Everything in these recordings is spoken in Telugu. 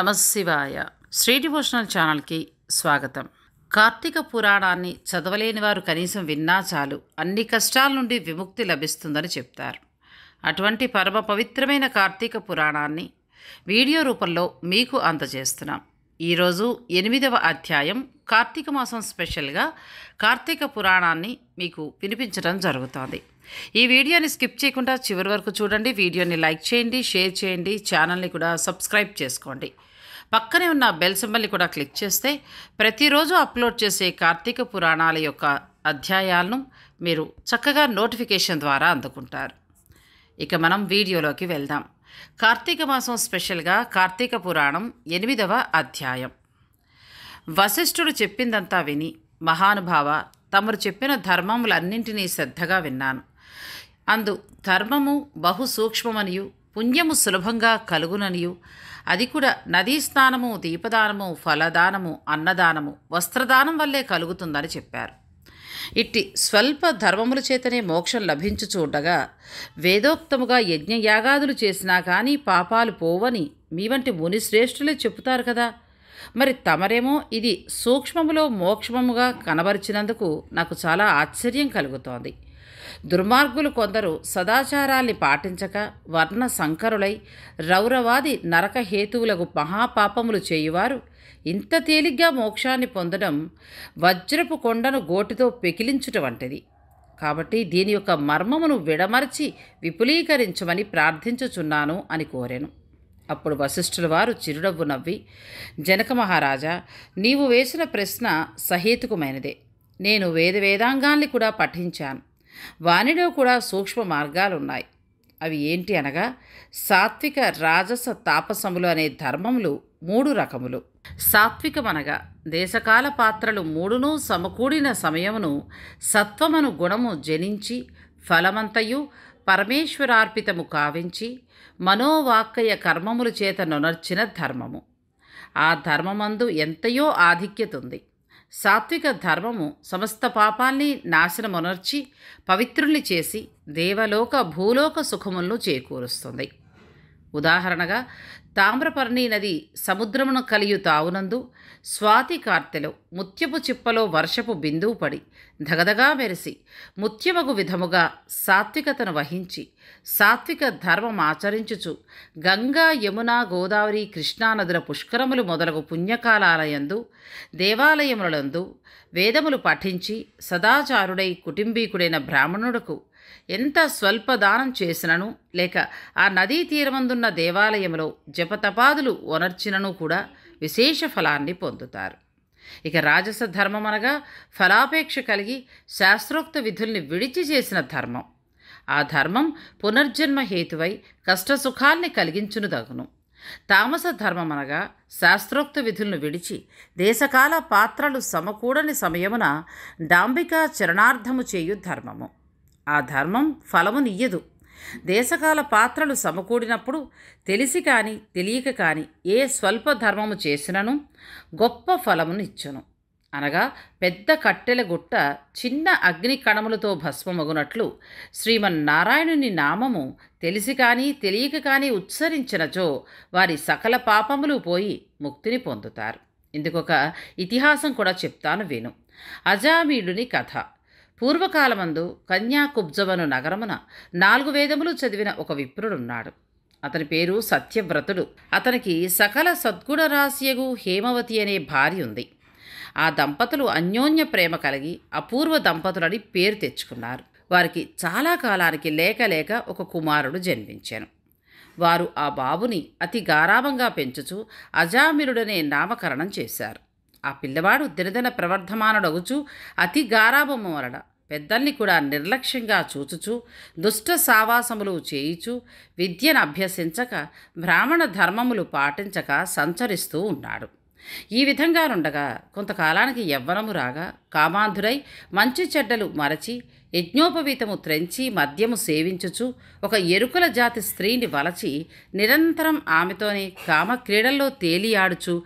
నమశివాయ శ్రీ డివోషనల్ ఛానల్కి స్వాగతం కార్తీక పురాణాన్ని చదవలేని వారు కనీసం విన్నా చాలు అన్ని కష్టాల నుండి విముక్తి లభిస్తుందని చెప్తారు అటువంటి పరమ పవిత్రమైన కార్తీక పురాణాన్ని వీడియో రూపంలో మీకు అందజేస్తున్నాం ఈరోజు ఎనిమిదవ అధ్యాయం కార్తీక మాసం స్పెషల్గా కార్తీక పురాణాన్ని మీకు వినిపించడం జరుగుతుంది ఈ వీడియోని స్కిప్ చేయకుండా చివరి వరకు చూడండి వీడియోని లైక్ చేయండి షేర్ చేయండి ఛానల్ని కూడా సబ్స్క్రైబ్ చేసుకోండి పక్కనే ఉన్న బెల్ సింబల్ని కూడా క్లిక్ చేస్తే ప్రతిరోజు అప్లోడ్ చేసే కార్తీక పురాణాల యొక్క అధ్యాయాలను మీరు చక్కగా నోటిఫికేషన్ ద్వారా అందుకుంటారు ఇక మనం వీడియోలోకి వెళ్దాం కార్తీక మాసం స్పెషల్గా కార్తీక పురాణం ఎనిమిదవ అధ్యాయం వశిష్ఠుడు చెప్పిందంతా విని మహానుభావ తమరు చెప్పిన ధర్మములన్నింటినీ శ్రద్ధగా విన్నాను అందు ధర్మము బహు సూక్ష్మమనియు పుణ్యము సులభంగా కలుగుననియు అది కూడా నదీ స్నానము దీపదానము ఫలదానము అన్నదానము వస్త్రదానం వల్లే కలుగుతుందని చెప్పారు ఇట్టి స్వల్ప ధర్మముల చేతనే మోక్షం లభించు చూడగా వేదోక్తముగా యజ్ఞయాగాదులు చేసినా కానీ పాపాలు పోవని మీ వంటి మునిశ్రేష్ఠులే చెబుతారు కదా మరి తమరేమో ఇది సూక్ష్మములో మోక్షముగా కనబరిచినందుకు నాకు చాలా ఆశ్చర్యం కలుగుతోంది దుర్మార్గులు కొందరు సదాచారాల్ని పాటించక వర్ణ సంకరులై రౌరవాది నరకహేతువులకు మహాపాపములు చేయువారు ఇంత తేలిగ్గా మోక్షాన్ని పొందడం వజ్రపు కొండను గోటితో పెకిలించుట వంటిది కాబట్టి దీని యొక్క మర్మమును విడమర్చి విపులీకరించమని ప్రార్థించుచున్నాను అని కోరాను అప్పుడు వశిష్ఠుల వారు చిరుడవ్వు నవ్వి జనక మహారాజా నీవు వేసిన ప్రశ్న సహేతుకమైనదే నేను వేద వేదాంగాన్ని కూడా పఠించాను వానిలో కూడా సూక్ష్మ మార్గాలున్నాయి అవి ఏంటి అనగా సాత్విక రాజస తాపసములు అనే ధర్మములు మూడు రకములు సాత్వికమనగా దేశకాల పాత్రలు మూడును సమకూడిన సమయమును సత్వమును గుణము జనించి ఫలమంతయు పరమేశ్వరార్పితము కావించి మనోవాక్కయ కర్మములు చేత నొనర్చిన ధర్మము ఆ ధర్మమందు ఎంతయో ఆధిక్యతుంది సాత్విక ధర్మము సమస్త పాపాల్ని నాశనమునర్చి పవిత్రుల్ని చేసి దేవలోక భూలోక సుఖములను చేకూరుస్తుంది ఉదాహరణగా తామ్రపర్ణి నది సముద్రమును కలియు తావునందు స్వాతి కార్తెలో ముత్యపు చిప్పలో వర్షపు బిందువు పడి ధగధగా మెరిసి ముత్యమగు విధముగా సాత్వికతను వహించి సాత్విక ధర్మం ఆచరించుచు గంగా యమున గోదావరి కృష్ణానదుల పుష్కరములు మొదలగు పుణ్యకాలాలయందు దేవాలయములందు వేదములు పఠించి సదాచారుడై కుటుంబీకుడైన బ్రాహ్మణుడుకు ఎంత స్వల్ప దానం చేసినను లేక ఆ నదీ తీరమందున్న దేవాలయంలో జపతపాదులు ఒనర్చినను కూడా విశేష ఫలాన్ని పొందుతారు ఇక రాజస ధర్మం అనగా ఫలాపేక్ష కలిగి శాస్త్రోక్త విధుల్ని విడిచి చేసిన ధర్మం ఆ ధర్మం పునర్జన్మ హేతువై కష్టసుఖాల్ని కలిగించునుదగును తామస ధర్మం అనగా శాస్త్రోక్త విధులను విడిచి దేశకాల పాత్రలు సమకూడని సమయమున డాంబికా చరణార్థము చేయు ధర్మము ఆ ధర్మం ఫలమునియ్యదు దేశకాల పాత్రలు సమకూడినప్పుడు తెలిసి కాని తెలియక కాని ఏ స్వల్ప ధర్మము చేసినను గొప్ప ఇచ్చను అనగా పెద్ద కట్టెల గుట్ట చిన్న అగ్ని కణములతో భస్మమగునట్లు శ్రీమన్నారాయణుని నామము తెలిసి కానీ తెలియక కానీ ఉచ్చరించినచో వారి సకల పాపములు పోయి ముక్తిని పొందుతారు ఇందుకొక ఇతిహాసం కూడా చెప్తాను విను అజామీడుని కథ పూర్వకాలమందు కన్యాకుబ్జవను నగరమున నాలుగు వేదములు చదివిన ఒక విప్రుడున్నాడు అతని పేరు సత్యవ్రతుడు అతనికి సకల సద్గుణ రాశియగు హేమవతి అనే భార్య ఉంది ఆ దంపతులు అన్యోన్య ప్రేమ కలిగి అపూర్వ దంపతులని పేరు తెచ్చుకున్నారు వారికి చాలా కాలానికి లేక లేక ఒక కుమారుడు జన్మించాను వారు ఆ బాబుని అతి గారాభంగా పెంచుచు అజామిరుడనే నామకరణం చేశారు ఆ పిల్లవాడు దినదిన ప్రవర్ధమానుడగుచు అతి గారాభము వలన పెద్దల్ని కూడా నిర్లక్ష్యంగా చూచుచు దుష్ట సావాసములు చేయిచు విద్యను అభ్యసించక బ్రాహ్మణ ధర్మములు పాటించక సంచరిస్తూ ఉన్నాడు ఈ విధంగా ఉండగా కొంతకాలానికి యవ్వనము రాగా కామాంధుడై మంచి చెడ్డలు మరచి యజ్ఞోపవీతము త్రెంచి మద్యము సేవించుచు ఒక ఎరుకల జాతి స్త్రీని వలచి నిరంతరం ఆమెతోనే కామ క్రీడల్లో తేలియాడుచు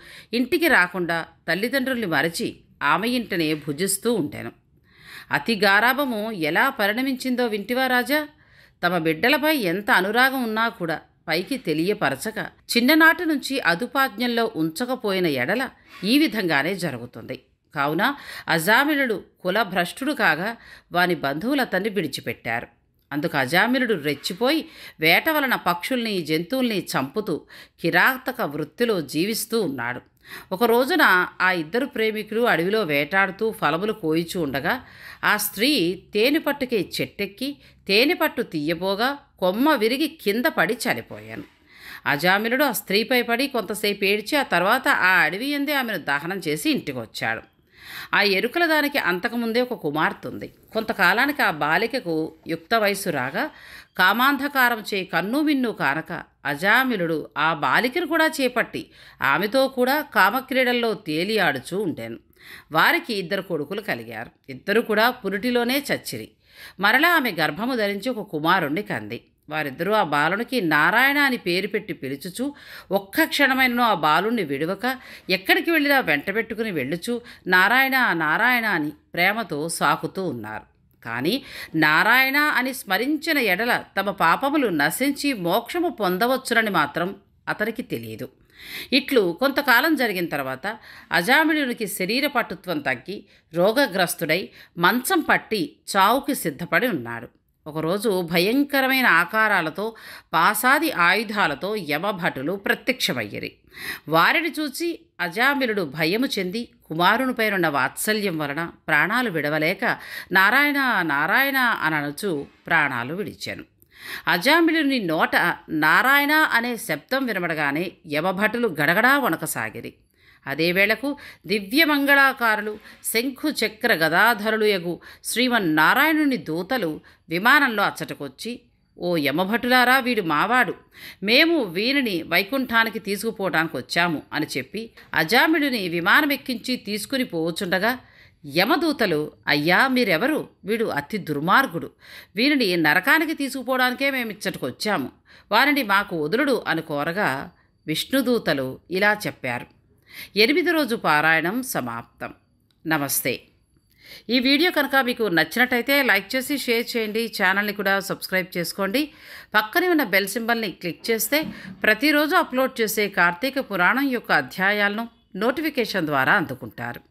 ఇంటికి రాకుండా తల్లిదండ్రుల్ని మరచి ఆమె ఇంటనే భుజిస్తూ ఉంటాను అతి గారాభము ఎలా పరిణమించిందో వింటివా రాజా తమ బిడ్డలపై ఎంత అనురాగం ఉన్నా కూడా పైకి తెలియపరచక చిన్ననాటి నుంచి అదుపాజ్ఞంలో ఉంచకపోయిన ఎడల ఈ విధంగానే జరుగుతుంది కావున అజామిలుడు కులభ్రష్టుడు కాగా వాని బంధువుల తన్ని విడిచిపెట్టారు అందుకు అజామిలుడు రెచ్చిపోయి వేట వలన పక్షుల్ని జంతువుల్ని చంపుతూ కిరాతక వృత్తిలో జీవిస్తూ ఉన్నాడు ఒక రోజున ఆ ఇద్దరు ప్రేమికులు అడవిలో వేటాడుతూ ఫలములు కోయిచూ ఉండగా ఆ స్త్రీ తేనె పట్టుకే చెట్టెక్కి తేనె పట్టు తీయబోగా కొమ్మ విరిగి కింద పడి చనిపోయాను అజామిలుడు ఆ స్త్రీపై పడి కొంతసేపు ఏడ్చి ఆ తర్వాత ఆ అడవి ఎందే ఆమెను దహనం చేసి ఇంటికి వచ్చాడు ఆ ఎరుకల దానికి అంతకుముందే ఒక కుమార్తె ఉంది కొంతకాలానికి ఆ బాలికకు యుక్త వయసు రాగా కామాంధకారం చే కన్ను మిన్ను కానక అజామిలుడు ఆ బాలికను కూడా చేపట్టి ఆమెతో కూడా కామక్రీడల్లో తేలి ఆడుచూ ఉండాను వారికి ఇద్దరు కొడుకులు కలిగారు ఇద్దరు కూడా పురిటిలోనే చచ్చిరి మరలా ఆమె గర్భము ధరించి ఒక కుమారుణ్ణి కంది వారిద్దరూ ఆ బాలునికి నారాయణ అని పేరు పెట్టి పిలుచుచు ఒక్క క్షణమైన ఆ బాలుణ్ణి విడవక ఎక్కడికి వెళ్ళినా వెంట పెట్టుకుని వెళ్ళుచు నారాయణ నారాయణ అని ప్రేమతో సాకుతూ ఉన్నారు కానీ నారాయణ అని స్మరించిన ఎడల తమ పాపములు నశించి మోక్షము పొందవచ్చునని మాత్రం అతనికి తెలియదు ఇట్లు కొంతకాలం జరిగిన తర్వాత అజామిడునికి శరీర పటుత్వం తగ్గి రోగగ్రస్తుడై మంచం పట్టి చావుకి సిద్ధపడి ఉన్నాడు ఒకరోజు భయంకరమైన ఆకారాలతో పాసాది ఆయుధాలతో యమభటులు ప్రత్యక్షమయ్యరి వారిని చూచి అజామిలుడు భయము చెంది కుమారునిపైనున్న వాత్సల్యం వలన ప్రాణాలు విడవలేక నారాయణ నారాయణ అననుచు ప్రాణాలు విడిచాను అజామిలుని నోట నారాయణ అనే శబ్దం వినబడగానే యమభటులు గడగడా వణకసాగిరి అదే వేళకు దివ్యమంగళాకారులు శంఖు చక్ర గదాధరులు యగు శ్రీమన్నారాయణుని దూతలు విమానంలో అచ్చటకొచ్చి ఓ యమభటులారా వీడు మావాడు మేము వీరిని వైకుంఠానికి తీసుకుపోవటానికి వచ్చాము అని చెప్పి అజామిడుని విమానమెక్కించి తీసుకుని పోవచ్చుండగా యమదూతలు అయ్యా మీరెవరు వీడు అతి దుర్మార్గుడు వీరిని నరకానికి తీసుకుపోవడానికే మేము ఇచ్చటకు వచ్చాము వారిని మాకు వదులుడు అని కోరగా విష్ణుదూతలు ఇలా చెప్పారు ఎనిమిది రోజు పారాయణం సమాప్తం నమస్తే ఈ వీడియో కనుక మీకు నచ్చినట్టయితే లైక్ చేసి షేర్ చేయండి ఛానల్ని కూడా సబ్స్క్రైబ్ చేసుకోండి పక్కనే ఉన్న బెల్ సింబల్ని క్లిక్ చేస్తే ప్రతిరోజు అప్లోడ్ చేసే కార్తీక పురాణం యొక్క అధ్యాయాలను నోటిఫికేషన్ ద్వారా అందుకుంటారు